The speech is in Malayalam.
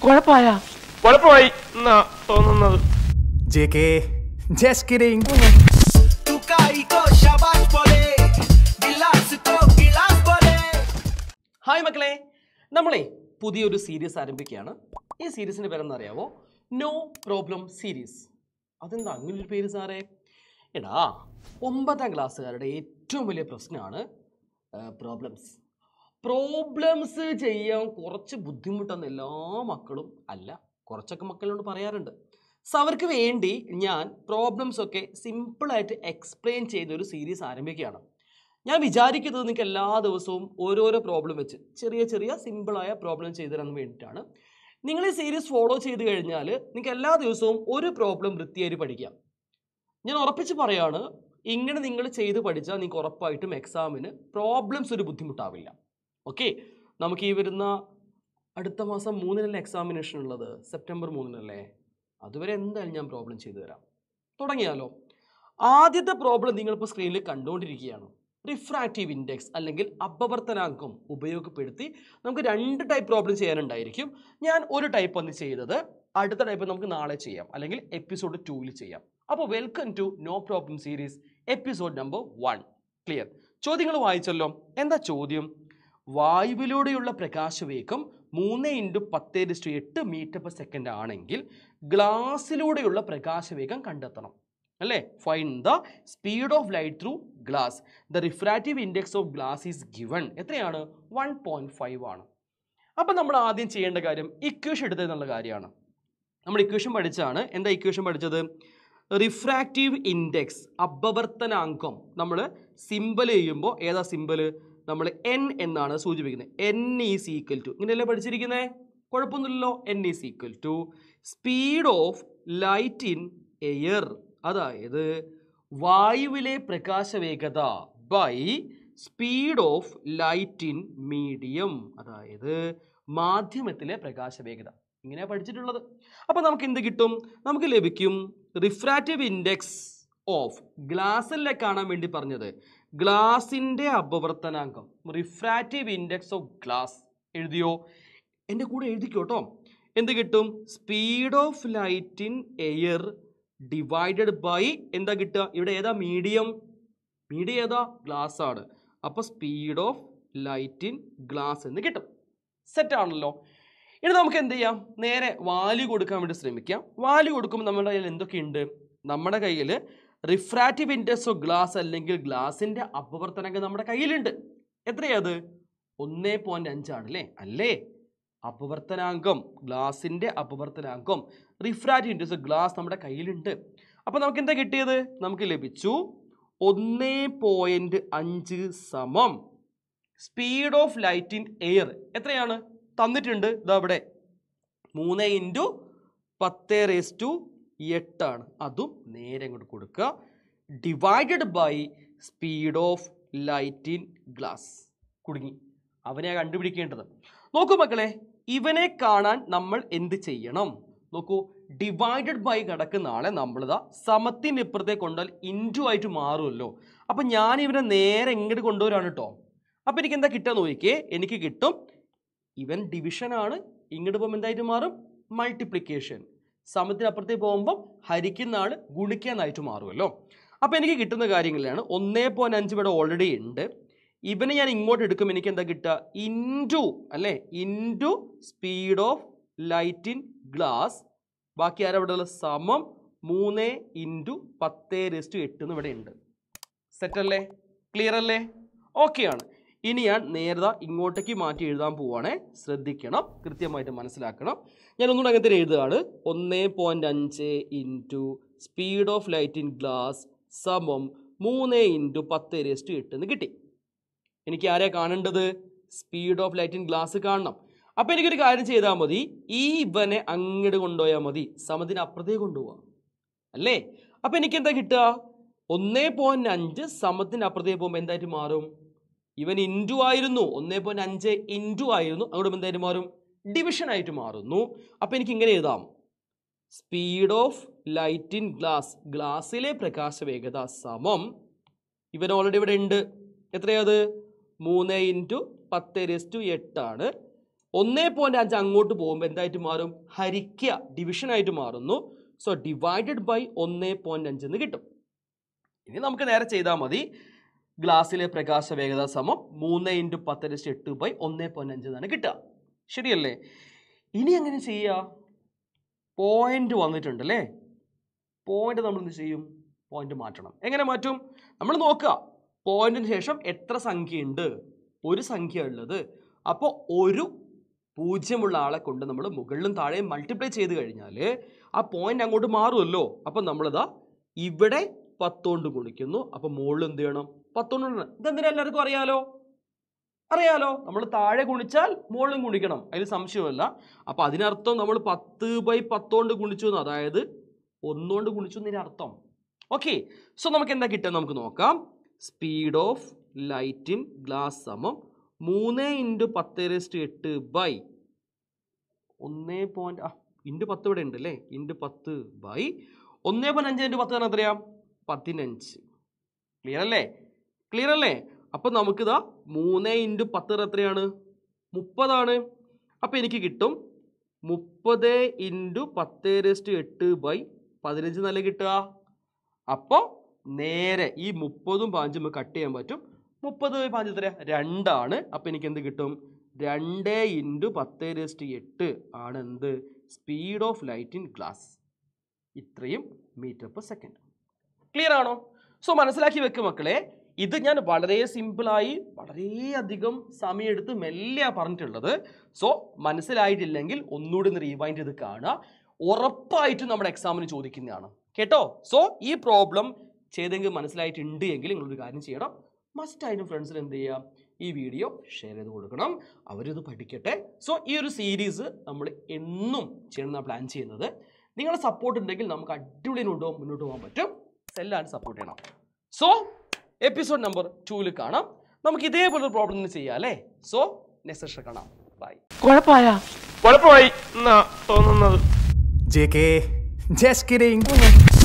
ഹായ് മക്കളെ നമ്മളെ പുതിയൊരു സീരീസ് ആരംഭിക്കുകയാണ് ഈ സീരീസിന്റെ പേരെന്ന് അറിയാവോ നോ പ്രോബ്ലം സീരീസ് അതെന്താ അങ്ങനൊരു പേര് സാറേ എടാ ഒമ്പതാം ക്ലാസ്സുകാരുടെ ഏറ്റവും വലിയ പ്രശ്നമാണ് പ്രോബ്ലംസ് പ്രോബ്ലംസ് ചെയ്യാൻ കുറച്ച് ബുദ്ധിമുട്ടെന്ന് എല്ലാ മക്കളും അല്ല കുറച്ചൊക്കെ മക്കളോട് പറയാറുണ്ട് സോ അവർക്ക് വേണ്ടി ഞാൻ പ്രോബ്ലംസ് ഒക്കെ സിമ്പിളായിട്ട് എക്സ്പ്ലെയിൻ ചെയ്യുന്ന ഒരു സീരീസ് ആരംഭിക്കുകയാണ് ഞാൻ വിചാരിക്കുന്നത് നിങ്ങൾക്ക് എല്ലാ ദിവസവും ഓരോരോ പ്രോബ്ലം വെച്ച് ചെറിയ ചെറിയ സിമ്പിളായ പ്രോബ്ലം ചെയ്തു തരാൻ വേണ്ടിയിട്ടാണ് നിങ്ങൾ ഈ സീരീസ് ഫോളോ ചെയ്ത് കഴിഞ്ഞാൽ നിങ്ങൾക്ക് എല്ലാ ദിവസവും ഒരു പ്രോബ്ലം വൃത്തിയായി പഠിക്കാം ഞാൻ ഉറപ്പിച്ച് പറയാണ് ഇങ്ങനെ നിങ്ങൾ ചെയ്ത് പഠിച്ചാൽ നിങ്ങൾക്ക് ഉറപ്പായിട്ടും എക്സാമിന് പ്രോബ്ലംസ് ഒരു ബുദ്ധിമുട്ടാവില്ല ഓക്കെ നമുക്ക് ഈ വരുന്ന അടുത്ത മാസം മൂന്നിനല്ലേ എക്സാമിനേഷൻ ഉള്ളത് സെപ്റ്റംബർ മൂന്നിനല്ലേ അതുവരെ എന്തായാലും ഞാൻ പ്രോബ്ലം ചെയ്തു തരാം തുടങ്ങിയാലോ ആദ്യത്തെ പ്രോബ്ലം നിങ്ങളിപ്പോൾ സ്ക്രീനിൽ കണ്ടുകൊണ്ടിരിക്കുകയാണ് റിഫ്രാക്റ്റീവ് ഇൻഡെക്സ് അല്ലെങ്കിൽ അപവർത്തനാങ്കം ഉപയോഗപ്പെടുത്തി നമുക്ക് രണ്ട് ടൈപ്പ് പ്രോബ്ലം ചെയ്യാനുണ്ടായിരിക്കും ഞാൻ ഒരു ടൈപ്പ് ഒന്ന് ചെയ്തത് അടുത്ത ടൈപ്പ് നമുക്ക് നാളെ ചെയ്യാം അല്ലെങ്കിൽ എപ്പിസോഡ് ടൂവിൽ ചെയ്യാം അപ്പോൾ welcome to no problem series episode number one clear ചോദ്യങ്ങൾ വായിച്ചല്ലോ എന്താ ചോദ്യം വായുവിലൂടെയുള്ള പ്രകാശവേഗം മൂന്ന് ഇൻറ്റു പത്ത് ഡിസ്റ്റു എട്ട് മീറ്റർ പെർ സെക്കൻഡ് ആണെങ്കിൽ ഗ്ലാസ്സിലൂടെയുള്ള പ്രകാശവേഗം കണ്ടെത്തണം അല്ലേ fine the speed of light through glass the refractive index of glass is given എത്രയാണ് വൺ പോയിൻറ്റ് ഫൈവ് ആണ് അപ്പം നമ്മൾ ആദ്യം ചെയ്യേണ്ട കാര്യം ഇക്വേഷൻ എന്നുള്ള കാര്യമാണ് നമ്മൾ ഇക്വേഷൻ പഠിച്ചാണ് എന്താ ഇക്വേഷൻ പഠിച്ചത് റിഫ്രാക്റ്റീവ് ഇൻഡെക്സ് അപവർത്തനാങ്കം നമ്മൾ സിമ്പിൾ ചെയ്യുമ്പോൾ ഏതാ സിമ്പിൾ നമ്മൾ എൻ എന്നാണ് സൂചിപ്പിക്കുന്നത് എൻ ഈസ് ഈക്വൽ ടു ഇങ്ങനെയല്ലേ പഠിച്ചിരിക്കുന്നത് കുഴപ്പമൊന്നുമില്ലല്ലോ N is equal to speed of light in air അതായത് വായുവിലെ പ്രകാശവേഗത by speed of light in medium അതായത് മാധ്യമത്തിലെ പ്രകാശവേഗത ഇങ്ങനെ പഠിച്ചിട്ടുള്ളത് അപ്പോൾ നമുക്ക് എന്ത് കിട്ടും നമുക്ക് ലഭിക്കും റിഫ്രാക്റ്റീവ് ഇൻഡെക്സ് ഓഫ് ഗ്ലാസ്സിലെ കാണാൻ വേണ്ടി പറഞ്ഞത് ഗ്ലാസിൻ്റെ അപവർത്തനാങ്കം റിഫ്രാക്റ്റീവ് ഇൻഡെക്സ് ഓഫ് ഗ്ലാസ് എഴുതിയോ എൻ്റെ കൂടെ എഴുതിക്കോട്ടോ എന്ത് കിട്ടും speed of light in air divided by എന്താ കിട്ടുക ഇവിടെ ഏതാ മീഡിയം മീഡിയം ഏതാ ഗ്ലാസ് ആണ് അപ്പോൾ speed of light in glass എന്ന് കിട്ടും സെറ്റ് ആണല്ലോ ഇനി നമുക്ക് എന്ത് ചെയ്യാം നേരെ വാല്യൂ കൊടുക്കാൻ വേണ്ടി ശ്രമിക്കാം വാല്യൂ കൊടുക്കുമ്പോൾ നമ്മുടെ കയ്യിൽ എന്തൊക്കെയുണ്ട് നമ്മുടെ കയ്യിൽ റിഫ്രാക്റ്റീവ് ഇൻഡെക്സ് ഓഫ് ഗ്ലാസ് അല്ലെങ്കിൽ ഗ്ലാസിൻ്റെ അപവർത്തനങ്ങൾ നമ്മുടെ കയ്യിലുണ്ട് എത്രയാത് ഒന്നേ പോയിൻ്റ് അഞ്ചാണ് അല്ലേ അല്ലേ അപവർത്തനാങ്കം ഗ്ലാസിൻ്റെ അപവർത്തനാങ്കം റിഫ്രാക്റ്റീവ് ഇൻഡെക്സ് ഗ്ലാസ് നമ്മുടെ കയ്യിലുണ്ട് അപ്പോൾ നമുക്ക് എന്താ കിട്ടിയത് നമുക്ക് ലഭിച്ചു ഒന്നേ പോയിൻ്റ് അഞ്ച് സമം speed of light in air എത്രയാണ് തന്നിട്ടുണ്ട് ഇതവിടെ മൂന്ന് ഇൻറ്റു പത്ത് റേസ് ടു എട്ടാണ് അതും നേരെ ഇങ്ങോട്ട് കൊടുക്കുക divided by speed of light in glass കുടുങ്ങി അവനെ കണ്ടുപിടിക്കേണ്ടത് നോക്കൂ മക്കളെ ഇവനെ കാണാൻ നമ്മൾ എന്ത് ചെയ്യണം നോക്കൂ ഡിവൈഡഡ് ബൈ കിടക്കുന്ന ആളെ നമ്മളിതാ സമത്തിന് ഇപ്പുറത്തെ കൊണ്ടാൽ ഇൻറ്റു ആയിട്ട് മാറുമല്ലോ അപ്പം ഞാൻ ഇവനെ നേരെ എങ്ങോട്ട് കൊണ്ടുവരാണ് കേട്ടോ അപ്പം എനിക്ക് എന്താ കിട്ടുക നോക്കിയേ എനിക്ക് കിട്ടും ഇവൻ ഡിവിഷനാണ് ഇങ്ങോട്ട് പോകുമ്പോൾ എന്തായിട്ട് മാറും മൾട്ടിപ്ലിക്കേഷൻ സമത്തിനപ്പുറത്തേക്ക് പോകുമ്പോൾ ഹരിക്കുന്ന ആൾ ഗുണിക്കാനായിട്ട് മാറുമല്ലോ അപ്പോൾ എനിക്ക് കിട്ടുന്ന കാര്യങ്ങളിലാണ് ഒന്നേ പോയിൻറ്റ് അഞ്ച് ഇവിടെ ഓൾറെഡി ഉണ്ട് ഇവനെ ഞാൻ ഇങ്ങോട്ട് എടുക്കും എനിക്ക് എന്താ കിട്ടുക ഇൻറ്റു അല്ലേ into speed of light in glass ബാക്കി ആരവിടെ ഉള്ള സമം മൂന്ന് ഇൻറ്റു പത്ത് രസ്റ്റ് എട്ട് എന്ന് ഇവിടെ ഉണ്ട് സെറ്റ് അല്ലേ ക്ലിയർ അല്ലേ ഓക്കെയാണ് ഇനി ഞാൻ നേരത ഇങ്ങോട്ടേക്ക് മാറ്റി എഴുതാൻ പോവുകയാണേ ശ്രദ്ധിക്കണം കൃത്യമായിട്ട് മനസ്സിലാക്കണം ഞാൻ ഒന്നുകൂടെ അങ്ങനത്തെ എഴുതുകയാണ് ഒന്ന് പോയിൻ്റ് അഞ്ച് into speed of light in glass സമം മൂന്ന് ഇൻറ്റു പത്ത് രേസ്റ്റ് എട്ട് എന്ന് കിട്ടി എനിക്ക് ആരെയാണ് കാണേണ്ടത് speed of light in glass കാണണം അപ്പോൾ എനിക്കൊരു കാര്യം ചെയ്താൽ മതി ഈ ഇവനെ അങ്ങോട്ട് കൊണ്ടുപോയാൽ മതി സമത്തിന് അപ്പുറത്തേക്ക് കൊണ്ടുപോവാം അല്ലേ അപ്പോൾ എനിക്ക് എന്താ കിട്ടുക ഒന്ന് പോയിൻറ്റ് അഞ്ച് സമത്തിൻ്റെ അപ്പുറത്തേക്ക് പോകുമ്പോൾ എന്തായിട്ട് മാറും ഇവൻ ഇൻറ്റു ആയിരുന്നു ഒന്നേ പോയിൻറ്റ് അഞ്ച് ഇൻറ്റു ആയിരുന്നു അങ്ങോട്ട് എന്തായാലും മാറും ഡിവിഷൻ ആയിട്ട് മാറുന്നു അപ്പോൾ എനിക്ക് ഇങ്ങനെ എഴുതാം speed of light in glass ഗ്ലാസ്സിലെ പ്രകാശ വേഗത സമം ഇവൻ ഓൾറെഡി ഇവിടെ ഉണ്ട് എത്രയാത് മൂന്ന് ഇൻറ്റു പത്ത് ടു എട്ടാണ് ഒന്നേ പോയിൻറ്റ് അഞ്ച് അങ്ങോട്ട് പോകുമ്പോൾ എന്തായിട്ട് മാറും ഹരിക്കുക ആയിട്ട് മാറുന്നു സോ ഡിവൈഡഡ് ബൈ ഒന്നേ പോയിന്റ് അഞ്ച് എന്ന് കിട്ടും ഇനി നമുക്ക് നേരെ ചെയ്താൽ മതി ഗ്ലാസ്സിലെ പ്രകാശ വേഗത സമം മൂന്ന് ഇൻറ്റു പത്തര എട്ട് ബൈ ഒന്ന് പോയിൻറ്റ് അഞ്ച് എന്നാണ് കിട്ടുക ശരിയല്ലേ ഇനി അങ്ങനെ ചെയ്യുക പോയിന്റ് വന്നിട്ടുണ്ട് അല്ലേ പോയിന്റ് നമ്മൾ എന്ത് ചെയ്യും പോയിന്റ് മാറ്റണം എങ്ങനെ മാറ്റും നമ്മൾ നോക്കുക പോയിന്റിന് ശേഷം എത്ര സംഖ്യയുണ്ട് ഒരു സംഖ്യ ഉള്ളത് അപ്പോൾ ഒരു പൂജ്യമുള്ള ആളെ കൊണ്ട് നമ്മൾ മുകളിലും താഴെയും മൾട്ടിപ്ലൈ ചെയ്ത് കഴിഞ്ഞാൽ ആ പോയിന്റ് അങ്ങോട്ട് മാറുമല്ലോ അപ്പം നമ്മളിതാ ഇവിടെ പത്തുകൊണ്ട് ഗുണിക്കുന്നു അപ്പോൾ മുകളിൽ എന്ത് ചെയ്യണം പത്തൊന്നുണ്ട് ഇതെന്തിനാ എല്ലാവർക്കും അറിയാലോ അറിയാലോ നമ്മൾ താഴെ ഗുണിച്ചാൽ മുകളിലും ഗുണിക്കണം അതിൽ സംശയമല്ല അപ്പം അതിനർത്ഥം നമ്മൾ പത്ത് ബൈ പത്തോണ്ട് ഗുണിച്ചു എന്ന് അതായത് ഒന്നുകൊണ്ട് ഗുണിച്ചു എന്നതിന് അർത്ഥം ഓക്കെ സോ നമുക്ക് എന്താ കിട്ടുക നമുക്ക് നോക്കാം speed of light in glass സമം മൂന്ന് ഇൻറ്റു പത്ത് റെസ്റ്റ് എട്ട് ബൈ ഒന്ന് പോയിൻറ്റ് ആ ഇൻറ്റു പത്ത് ഇവിടെ ഉണ്ട് അല്ലേ ഇൻറ്റു പത്ത് ബൈ ഒന്ന് പോയിൻറ്റ് അഞ്ച് ഇൻറ്റു പത്ത് തന്നെ എത്രയാ പതിനഞ്ച് ക്ലിയർ അല്ലേ ക്ലിയർ അല്ലേ അപ്പോൾ നമുക്കിതാ മൂന്ന് ഇൻറ്റു പത്ത് എത്രയാണ് മുപ്പതാണ് അപ്പോൾ എനിക്ക് കിട്ടും മുപ്പത് ഇൻറ്റു പത്ത് രസ്റ്റ് എട്ട് ബൈ പതിനഞ്ച് നല്ല കിട്ടുക അപ്പോൾ നേരെ ഈ മുപ്പതും പാഞ്ചും കട്ട് ചെയ്യാൻ പറ്റും മുപ്പത് ബൈ പാഞ്ച് എത്ര രണ്ടാണ് അപ്പോൾ എനിക്ക് എന്ത് കിട്ടും രണ്ട് ഇൻറ്റു പത്ത് രസ്റ്റ് എട്ട് ആണ് എന്ത് speed of light in glass ഇത്രയും മീറ്റർ പെർ സെക്കൻഡ് ക്ലിയർ ആണോ സോ മനസ്സിലാക്കി വെക്ക് മക്കളെ ഇത് ഞാൻ വളരെ സിമ്പിളായി വളരെയധികം സമയമെടുത്ത് മെല്ലെ പറഞ്ഞിട്ടുള്ളത് സോ മനസ്സിലായിട്ടില്ലെങ്കിൽ ഒന്നുകൂടി ഒന്ന് റീവൈൻഡ് ചെയ്ത് കാണുക ഉറപ്പായിട്ടും നമ്മുടെ എക്സാമിന് ചോദിക്കുന്നതാണ് കേട്ടോ സോ ഈ പ്രോബ്ലം ചെയ്തെങ്കിൽ മനസ്സിലായിട്ടുണ്ട് എങ്കിൽ നിങ്ങളൊരു കാര്യം ചെയ്യണം മസ്റ്റ് ആയിട്ട് ഫ്രണ്ട്സിന് എന്ത് ചെയ്യുക ഈ വീഡിയോ ഷെയർ ചെയ്ത് കൊടുക്കണം അവരിത് പഠിക്കട്ടെ സോ ഈ ഒരു സീരീസ് നമ്മൾ എന്നും ചെയ്യണമെന്നാണ് പ്ലാൻ ചെയ്യുന്നത് നിങ്ങളുടെ സപ്പോർട്ട് ഉണ്ടെങ്കിൽ നമുക്ക് അടിപൊളി മുന്നോട്ട് പോകാൻ പറ്റും എല്ലാവരും സപ്പോർട്ട് ചെയ്യണം സോ എപ്പിസോഡ് നമ്പർ ടൂവിൽ കാണാം നമുക്ക് ഇതേപോലെ ഒരു പ്രോബ്ലം ചെയ്യാം അല്ലേ സോ നെക്സ്റ്റ് സെഷൻ കാണാം ബൈ കുഴപ്പമായ കുഴപ്പമായി തോന്നുന്നത് ജെ കെ ജസ്റ്റ് കിഡിങ്